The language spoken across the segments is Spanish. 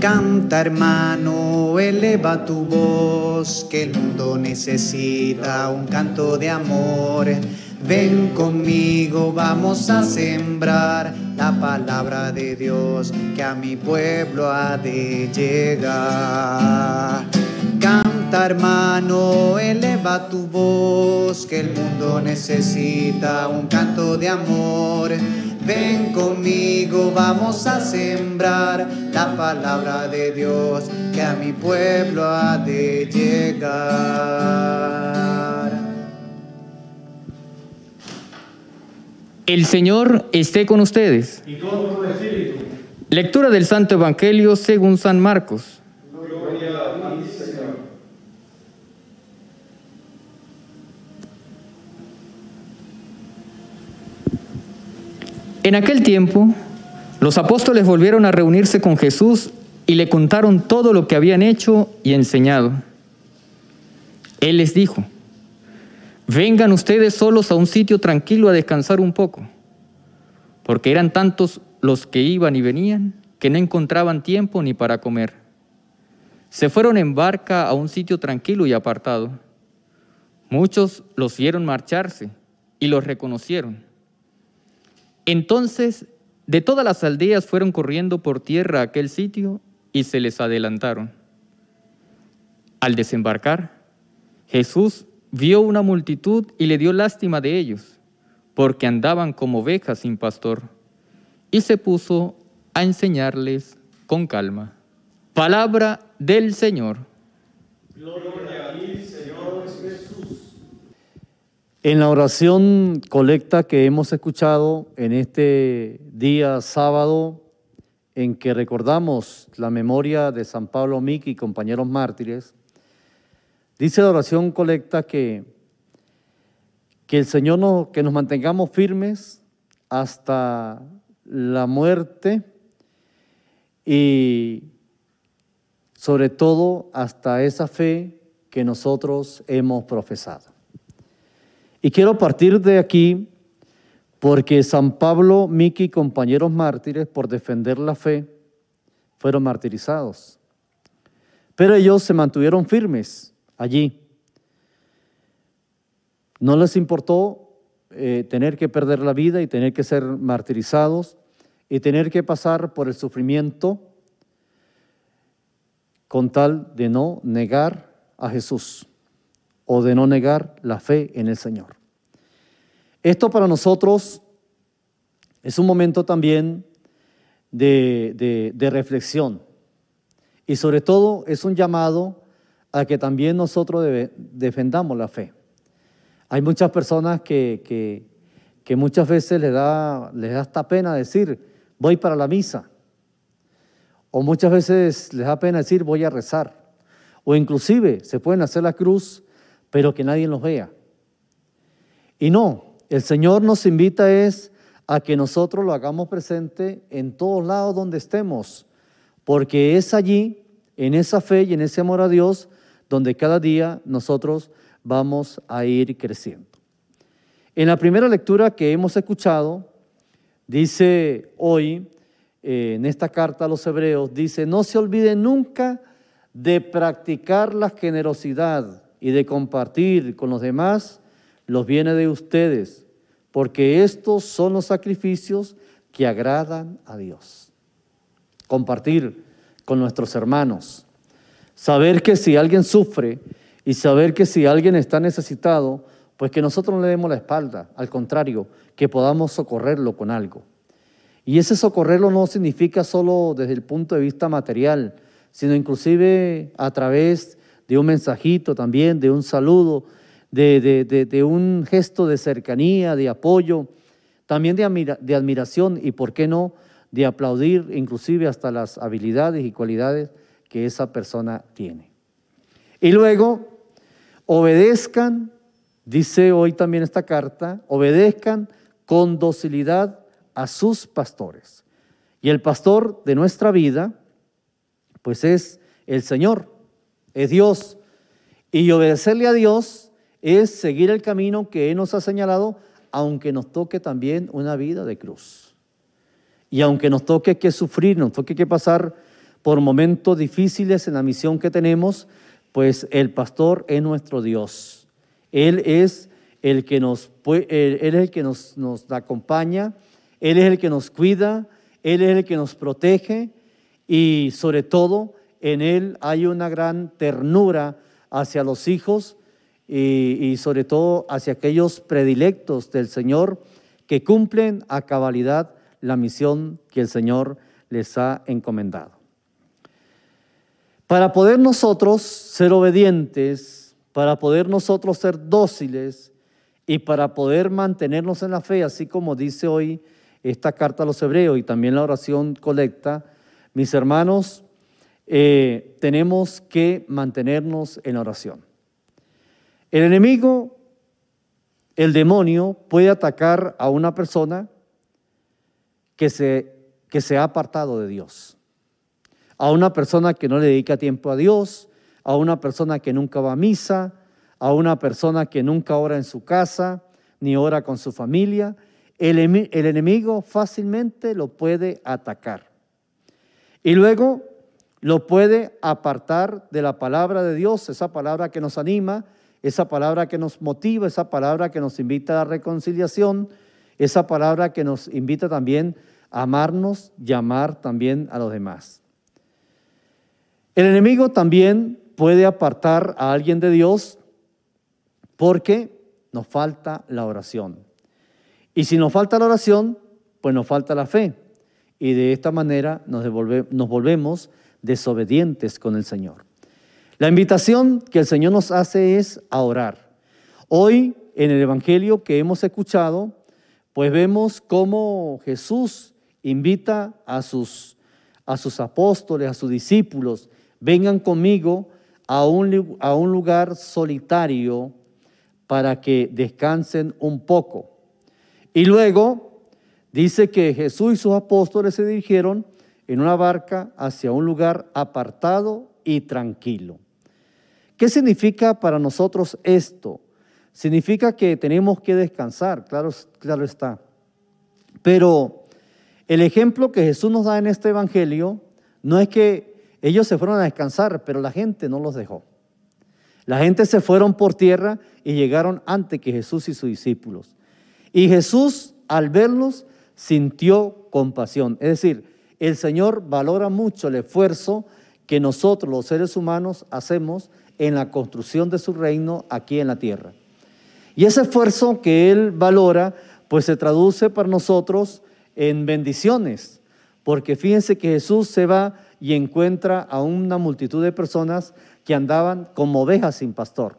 Canta hermano, eleva tu voz, que el mundo necesita un canto de amor. Ven conmigo, vamos a sembrar la palabra de Dios que a mi pueblo ha de llegar hermano, eleva tu voz, que el mundo necesita un canto de amor. Ven conmigo, vamos a sembrar la palabra de Dios que a mi pueblo ha de llegar. El Señor esté con ustedes. Lectura del Santo Evangelio según San Marcos. En aquel tiempo, los apóstoles volvieron a reunirse con Jesús y le contaron todo lo que habían hecho y enseñado. Él les dijo, vengan ustedes solos a un sitio tranquilo a descansar un poco, porque eran tantos los que iban y venían que no encontraban tiempo ni para comer. Se fueron en barca a un sitio tranquilo y apartado. Muchos los vieron marcharse y los reconocieron entonces de todas las aldeas fueron corriendo por tierra a aquel sitio y se les adelantaron. Al desembarcar, Jesús vio una multitud y le dio lástima de ellos, porque andaban como ovejas sin pastor, y se puso a enseñarles con calma. Palabra del Señor. En la oración colecta que hemos escuchado en este día sábado, en que recordamos la memoria de San Pablo Miki y compañeros mártires, dice la oración colecta que, que el Señor nos, que nos mantengamos firmes hasta la muerte y sobre todo hasta esa fe que nosotros hemos profesado. Y quiero partir de aquí porque San Pablo, Miki y compañeros mártires, por defender la fe, fueron martirizados. Pero ellos se mantuvieron firmes allí. No les importó eh, tener que perder la vida y tener que ser martirizados y tener que pasar por el sufrimiento con tal de no negar a Jesús o de no negar la fe en el Señor. Esto para nosotros es un momento también de, reflexión y sobre todo es un llamado a que también nosotros defendamos la fe. Hay muchas personas que, que, muchas veces les da, les da hasta pena decir, voy para la misa. O muchas veces les da pena decir, voy a rezar. O inclusive se pueden hacer la cruz pero que nadie los vea. Y no, el Señor nos invita es a que nosotros lo hagamos presente en todos lados donde estemos, porque es allí, en esa fe y en ese amor a Dios, donde cada día nosotros vamos a ir creciendo. En la primera lectura que hemos escuchado, dice hoy, eh, en esta carta a los hebreos, dice, no se olvide nunca de practicar la generosidad y de compartir con los demás los bienes de ustedes, porque estos son los sacrificios que agradan a Dios. Compartir con nuestros hermanos. Saber que si alguien sufre y saber que si alguien está necesitado, pues que nosotros no le demos la espalda, al contrario, que podamos socorrerlo con algo. Y ese socorrerlo no significa solo desde el punto de vista material, sino inclusive a través de un mensajito también, de un saludo, de, de, un gesto de cercanía, de apoyo, también de, admiración y, ¿por qué no?, de aplaudir inclusive hasta las habilidades y cualidades que esa persona tiene. Y luego, obedezcan, dice hoy también esta carta, obedezcan con docilidad a sus pastores. Y el pastor de nuestra vida, pues es el Señor es Dios. Y obedecerle a Dios es seguir el camino que Él nos ha señalado, aunque nos toque también una vida de cruz. Y aunque nos toque que sufrir, nos toque que pasar por momentos difíciles en la misión que tenemos, pues el pastor es nuestro Dios. Él es el que nos, él, es el que nos, nos acompaña, Él es el que nos cuida, Él es el que nos protege y sobre todo en Él hay una gran ternura hacia los hijos y, sobre todo hacia aquellos predilectos del Señor que cumplen a cabalidad la misión que el Señor les ha encomendado. Para poder nosotros ser obedientes, para poder nosotros ser dóciles y para poder mantenernos en la fe, así como dice hoy esta carta a los hebreos y también la oración colecta, mis hermanos, eh, tenemos que mantenernos en oración. El enemigo, el demonio, puede atacar a una persona que se, que se ha apartado de Dios, a una persona que no le dedica tiempo a Dios, a una persona que nunca va a misa, a una persona que nunca ora en su casa, ni ora con su familia. El, el enemigo fácilmente lo puede atacar. Y luego lo puede apartar de la palabra de Dios, esa palabra que nos anima, esa palabra que nos motiva, esa palabra que nos invita a la reconciliación, esa palabra que nos invita también a amarnos y amar también a los demás. El enemigo también puede apartar a alguien de Dios porque nos falta la oración. Y si nos falta la oración, pues nos falta la fe. Y de esta manera nos, nos volvemos desobedientes con el Señor. La invitación que el Señor nos hace es a orar. Hoy en el Evangelio que hemos escuchado, pues vemos cómo Jesús invita a sus, a sus apóstoles, a sus discípulos, vengan conmigo a un, a un lugar solitario para que descansen un poco. Y luego dice que Jesús y sus apóstoles se dirigieron en una barca hacia un lugar apartado y tranquilo. ¿Qué significa para nosotros esto? Significa que tenemos que descansar, claro, claro está. Pero el ejemplo que Jesús nos da en este Evangelio no es que ellos se fueron a descansar, pero la gente no los dejó. La gente se fueron por tierra y llegaron antes que Jesús y sus discípulos. Y Jesús, al verlos, sintió compasión. Es decir, el Señor valora mucho el esfuerzo que nosotros los seres humanos hacemos en la construcción de su reino aquí en la tierra. Y ese esfuerzo que Él valora, pues se traduce para nosotros en bendiciones, porque fíjense que Jesús se va y encuentra a una multitud de personas que andaban como ovejas sin pastor.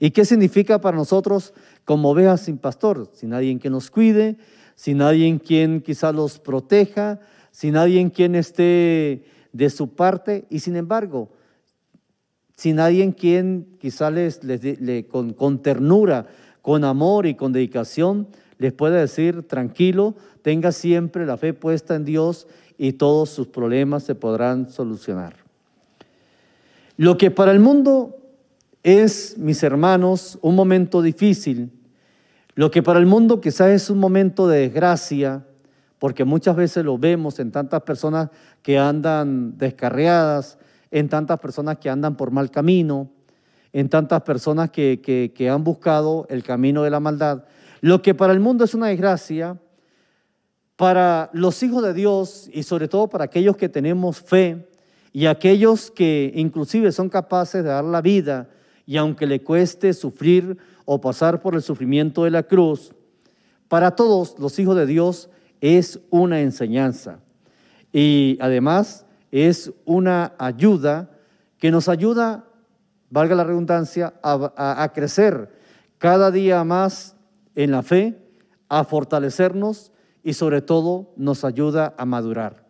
¿Y qué significa para nosotros como ovejas sin pastor? Sin nadie que nos cuide, sin nadie quien quizás los proteja, sin nadie en quien esté de su parte y sin embargo, sin nadie en quien quizá les, con, ternura, con amor y con dedicación les pueda decir, tranquilo, tenga siempre la fe puesta en Dios y todos sus problemas se podrán solucionar. Lo que para el mundo es, mis hermanos, un momento difícil, lo que para el mundo quizás es un momento de desgracia, porque muchas veces lo vemos en tantas personas que andan descarriadas, en tantas personas que andan por mal camino, en tantas personas que, que han buscado el camino de la maldad. Lo que para el mundo es una desgracia, para los hijos de Dios y sobre todo para aquellos que tenemos fe y aquellos que inclusive son capaces de dar la vida y aunque le cueste sufrir o pasar por el sufrimiento de la cruz, para todos los hijos de Dios es una enseñanza y además es una ayuda que nos ayuda, valga la redundancia, a, crecer cada día más en la fe, a fortalecernos y sobre todo nos ayuda a madurar.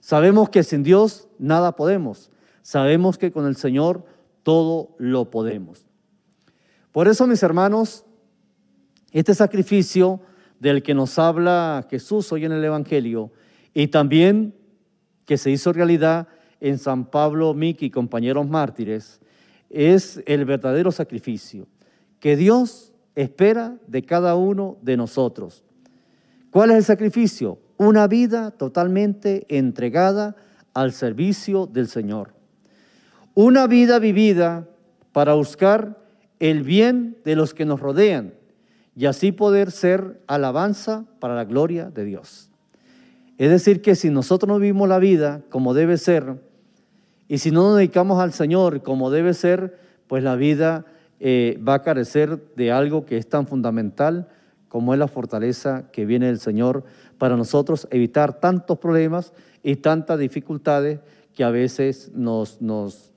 Sabemos que sin Dios nada podemos. Sabemos que con el Señor todo lo podemos. Por eso, mis hermanos, este sacrificio del que nos habla Jesús hoy en el Evangelio y también que se hizo realidad en San Pablo Miki, compañeros mártires, es el verdadero sacrificio que Dios espera de cada uno de nosotros. ¿Cuál es el sacrificio? Una vida totalmente entregada al servicio del Señor. Una vida vivida para buscar el bien de los que nos rodean, y así poder ser alabanza para la gloria de Dios. Es decir, que si nosotros no vivimos la vida como debe ser, y si no nos dedicamos al Señor como debe ser, pues la vida eh, va a carecer de algo que es tan fundamental como es la fortaleza que viene del Señor para nosotros evitar tantos problemas y tantas dificultades que a veces nos, nos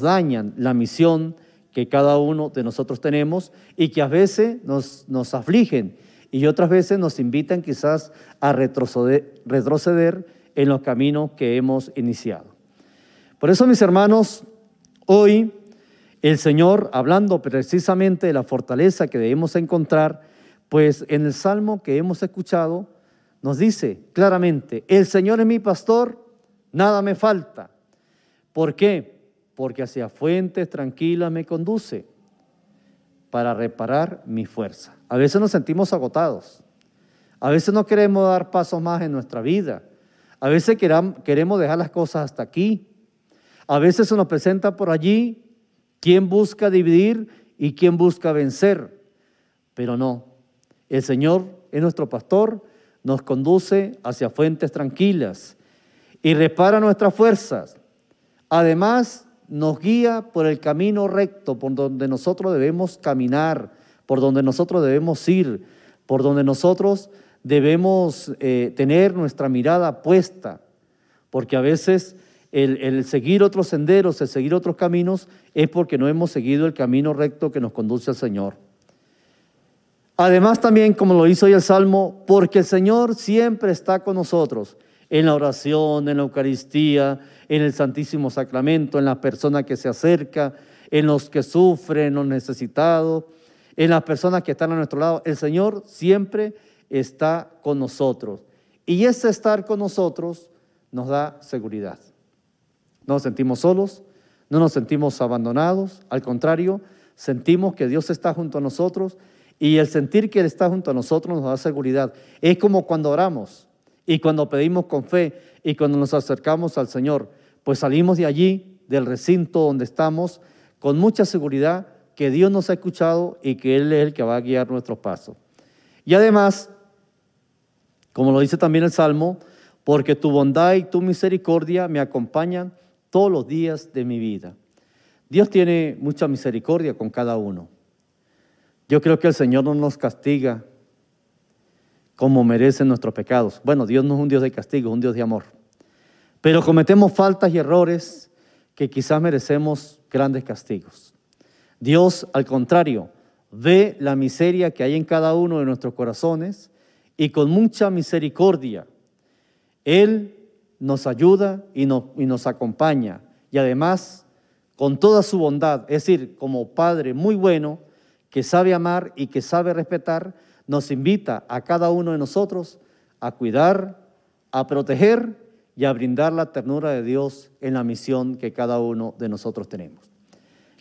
dañan la misión que cada uno de nosotros tenemos y que a veces nos, nos afligen y otras veces nos invitan quizás a retroceder, retroceder en los caminos que hemos iniciado. Por eso, mis hermanos, hoy el Señor, hablando precisamente de la fortaleza que debemos encontrar, pues en el salmo que hemos escuchado, nos dice claramente, el Señor es mi pastor, nada me falta. ¿Por qué? porque hacia fuentes tranquilas me conduce para reparar mi fuerza. A veces nos sentimos agotados, a veces no queremos dar pasos más en nuestra vida, a veces queremos dejar las cosas hasta aquí, a veces se nos presenta por allí quien busca dividir y quien busca vencer, pero no, el Señor es nuestro pastor, nos conduce hacia fuentes tranquilas y repara nuestras fuerzas. Además, nos guía por el camino recto, por donde nosotros debemos caminar, por donde nosotros debemos ir, por donde nosotros debemos eh, tener nuestra mirada puesta, porque a veces el, el, seguir otros senderos, el seguir otros caminos, es porque no hemos seguido el camino recto que nos conduce al Señor. Además también, como lo hizo hoy el Salmo, porque el Señor siempre está con nosotros en la oración, en la Eucaristía, en el Santísimo Sacramento, en la persona que se acerca, en los que sufren, los necesitados, en las personas que están a nuestro lado. El Señor siempre está con nosotros. Y ese estar con nosotros nos da seguridad. No nos sentimos solos, no nos sentimos abandonados, al contrario, sentimos que Dios está junto a nosotros y el sentir que Él está junto a nosotros nos da seguridad. Es como cuando oramos. Y cuando pedimos con fe y cuando nos acercamos al Señor, pues salimos de allí, del recinto donde estamos, con mucha seguridad que Dios nos ha escuchado y que Él es el que va a guiar nuestros pasos. Y además, como lo dice también el Salmo, porque tu bondad y tu misericordia me acompañan todos los días de mi vida. Dios tiene mucha misericordia con cada uno. Yo creo que el Señor no nos castiga como merecen nuestros pecados. Bueno, Dios no es un Dios de castigo, es un Dios de amor. Pero cometemos faltas y errores que quizás merecemos grandes castigos. Dios, al contrario, ve la miseria que hay en cada uno de nuestros corazones y con mucha misericordia, Él nos ayuda y, nos acompaña. Y además, con toda su bondad, es decir, como Padre muy bueno, que sabe amar y que sabe respetar, nos invita a cada uno de nosotros a cuidar, a proteger y a brindar la ternura de Dios en la misión que cada uno de nosotros tenemos.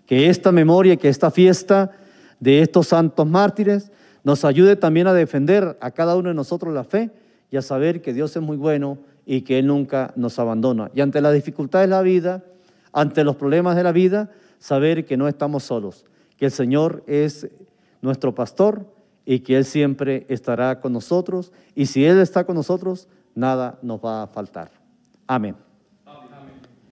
Que esta memoria, y que esta fiesta de estos santos mártires nos ayude también a defender a cada uno de nosotros la fe y a saber que Dios es muy bueno y que Él nunca nos abandona. Y ante las dificultades de la vida, ante los problemas de la vida, saber que no estamos solos, que el Señor es nuestro pastor y que Él siempre estará con nosotros. Y si Él está con nosotros, nada nos va a faltar. Amén.